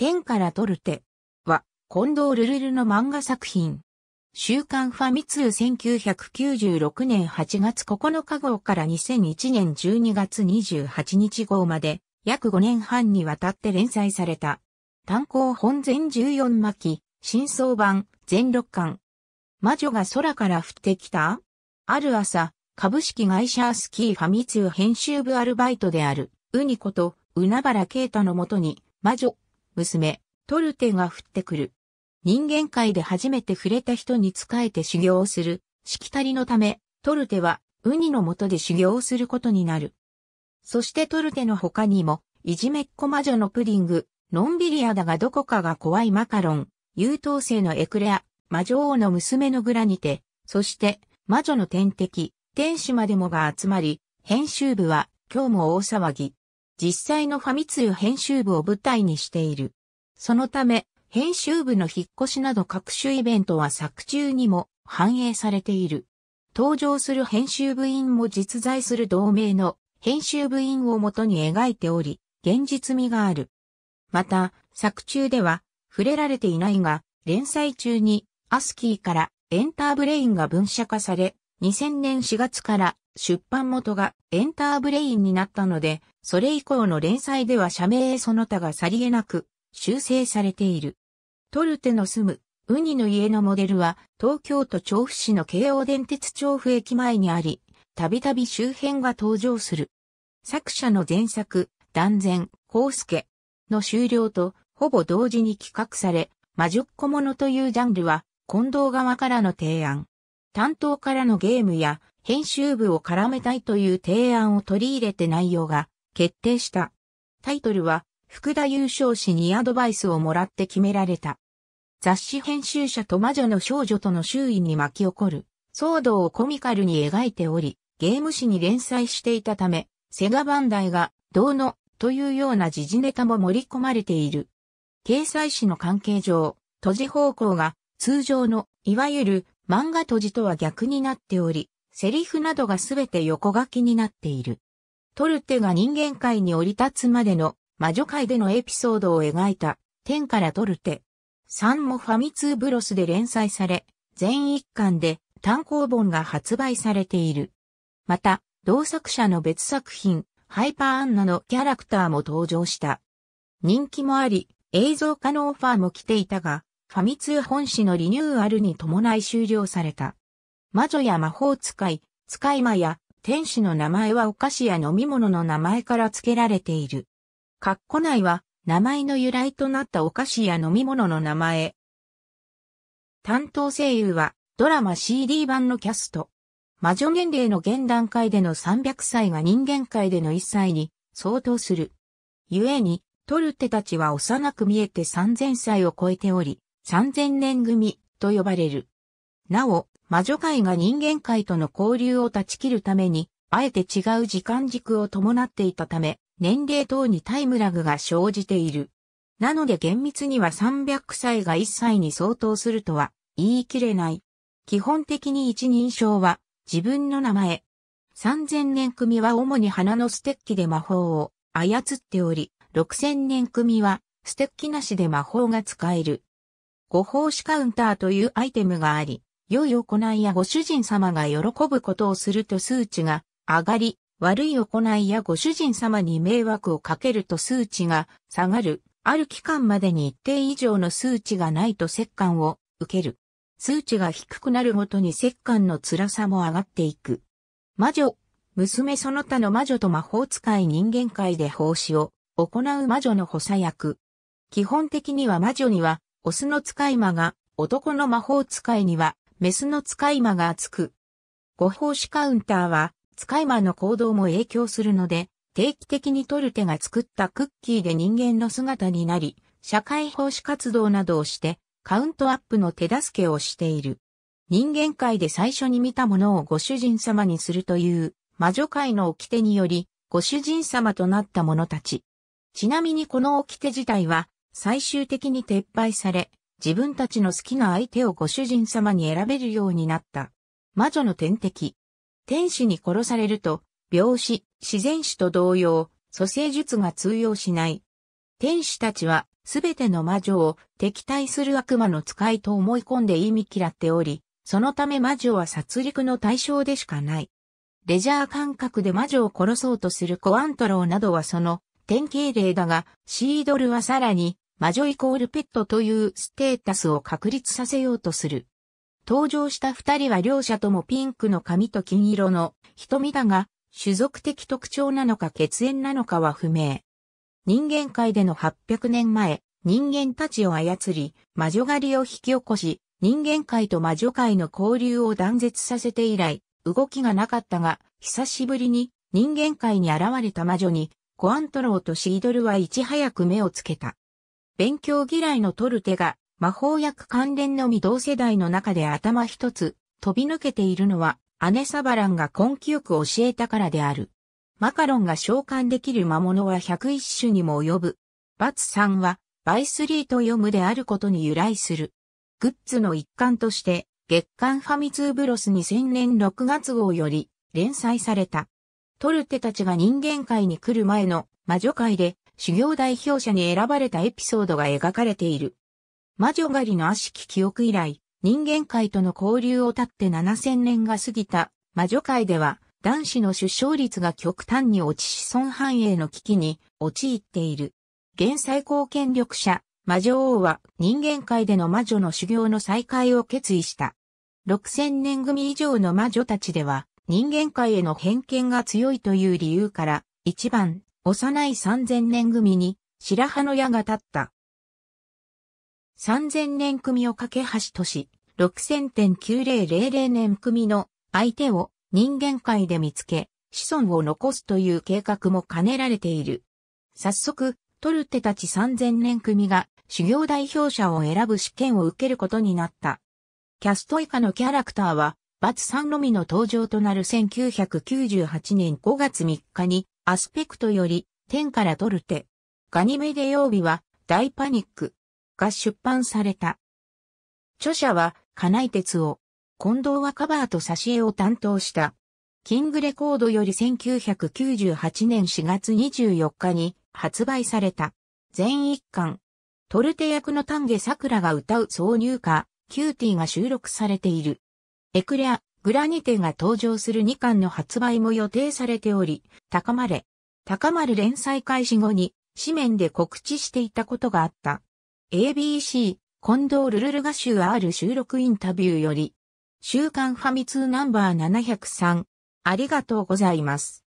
天から取る手は、近藤ルルルの漫画作品。週刊ファミ通1996年8月9日号から2001年12月28日号まで約5年半にわたって連載された単行本全14巻、新装版全6巻。魔女が空から降ってきたある朝、株式会社スキーファミ通編集部アルバイトであるウニこと海原啓太のもとに魔女娘、トルテが降ってくる。人間界で初めて触れた人に仕えて修行をする、しきたりのため、トルテは、ウニの下で修行をすることになる。そしてトルテの他にも、いじめっ子魔女のプディング、のんびりやだがどこかが怖いマカロン、優等生のエクレア、魔女王の娘のグラにて、そして、魔女の天敵、天使までもが集まり、編集部は、今日も大騒ぎ。実際のファミ通編集部を舞台にしている。そのため、編集部の引っ越しなど各種イベントは作中にも反映されている。登場する編集部員も実在する同盟の編集部員をもとに描いており、現実味がある。また、作中では触れられていないが、連載中にアスキーからエンターブレインが分社化され、2000年4月から出版元がエンターブレインになったので、それ以降の連載では社名その他がさりげなく修正されている。トルテの住むウニの家のモデルは東京都調布市の京王電鉄調布駅前にあり、たびたび周辺が登場する。作者の前作、断然、康介の終了とほぼ同時に企画され、魔女っ小物というジャンルは近藤側からの提案。担当からのゲームや編集部を絡めたいという提案を取り入れて内容が決定した。タイトルは福田優勝氏にアドバイスをもらって決められた。雑誌編集者と魔女の少女との周囲に巻き起こる騒動をコミカルに描いており、ゲーム誌に連載していたため、セガバンダイがどうのというような時事ネタも盛り込まれている。掲載誌の関係上、閉じ方向が通常のいわゆる漫画閉じとは逆になっており、セリフなどがすべて横書きになっている。トルテが人間界に降り立つまでの魔女界でのエピソードを描いた天からトルテ。3もファミ通ブロスで連載され、全1巻で単行本が発売されている。また、同作者の別作品、ハイパーアンナのキャラクターも登場した。人気もあり、映像化のオファーも来ていたが、ファミ通本誌のリニューアルに伴い終了された。魔女や魔法使い、使い魔や天使の名前はお菓子や飲み物の名前から付けられている。括弧内は名前の由来となったお菓子や飲み物の名前。担当声優はドラマ CD 版のキャスト。魔女年齢の現段階での300歳が人間界での1歳に相当する。故に、トルテたちは幼く見えて3000歳を超えており、三千年組と呼ばれる。なお、魔女界が人間界との交流を断ち切るために、あえて違う時間軸を伴っていたため、年齢等にタイムラグが生じている。なので厳密には300歳が1歳に相当するとは言い切れない。基本的に一人称は自分の名前。三千年組は主に花のステッキで魔法を操っており、六千年組はステッキなしで魔法が使える。ご奉仕カウンターというアイテムがあり、良い行いやご主人様が喜ぶことをすると数値が上がり、悪い行いやご主人様に迷惑をかけると数値が下がる。ある期間までに一定以上の数値がないと折感を受ける。数値が低くなるごとに折感の辛さも上がっていく。魔女、娘その他の魔女と魔法使い人間界で奉仕を行う魔女の補佐役。基本的には魔女にはオスの使い魔が、男の魔法使いには、メスの使い魔がつく。ご奉仕カウンターは、使い魔の行動も影響するので、定期的にトルテが作ったクッキーで人間の姿になり、社会奉仕活動などをして、カウントアップの手助けをしている。人間界で最初に見たものをご主人様にするという、魔女界の掟により、ご主人様となった者たち。ちなみにこの掟自体は、最終的に撤廃され、自分たちの好きな相手をご主人様に選べるようになった。魔女の天敵。天使に殺されると、病死、自然死と同様、蘇生術が通用しない。天使たちは、すべての魔女を敵対する悪魔の使いと思い込んで意味嫌っており、そのため魔女は殺戮の対象でしかない。レジャー感覚で魔女を殺そうとするコアントローなどはその典型例だが、シードルはさらに、魔女イコールペットというステータスを確立させようとする。登場した二人は両者ともピンクの髪と金色の瞳だが、種族的特徴なのか血縁なのかは不明。人間界での800年前、人間たちを操り、魔女狩りを引き起こし、人間界と魔女界の交流を断絶させて以来、動きがなかったが、久しぶりに人間界に現れた魔女にコアントローとシードルはいち早く目をつけた。勉強嫌いのトルテが魔法薬関連の未同世代の中で頭一つ飛び抜けているのは姉サバランが根気よく教えたからである。マカロンが召喚できる魔物は101種にも及ぶ。バツさんはバイスリーと読むであることに由来する。グッズの一環として月刊ファミツーブロス2000年6月号より連載された。トルテたちが人間界に来る前の魔女界で修行代表者に選ばれたエピソードが描かれている。魔女狩りの悪しき記憶以来、人間界との交流を絶って7000年が過ぎた魔女界では男子の出生率が極端に落ち子孫繁栄の危機に陥っている。現最高権力者、魔女王は人間界での魔女の修行の再開を決意した。6000年組以上の魔女たちでは人間界への偏見が強いという理由から、一番、幼い三千年組に、白羽の矢が立った。三千年組を架け橋とし、6000.9000年組の相手を人間界で見つけ、子孫を残すという計画も兼ねられている。早速、トルテたち3000年組が修行代表者を選ぶ試験を受けることになった。キャスト以下のキャラクターはバツ3のみの登場となる1998年5月3日に、アスペクトより、天から取ルテ。ガニメデ曜日は、大パニック。が出版された。著者は、金井哲夫。近藤はカバーと挿絵を担当した。キングレコードより1998年4月24日に発売された。全一巻。トルテ役の丹下桜が歌う挿入歌、キューティーが収録されている。エクレア、グラニテが登場する2巻の発売も予定されており、高まれ、高まる連載開始後に、紙面で告知していたことがあった。ABC、近藤ルルルガ州 R 収録インタビューより、週刊ファミ通ナンバー703、ありがとうございます。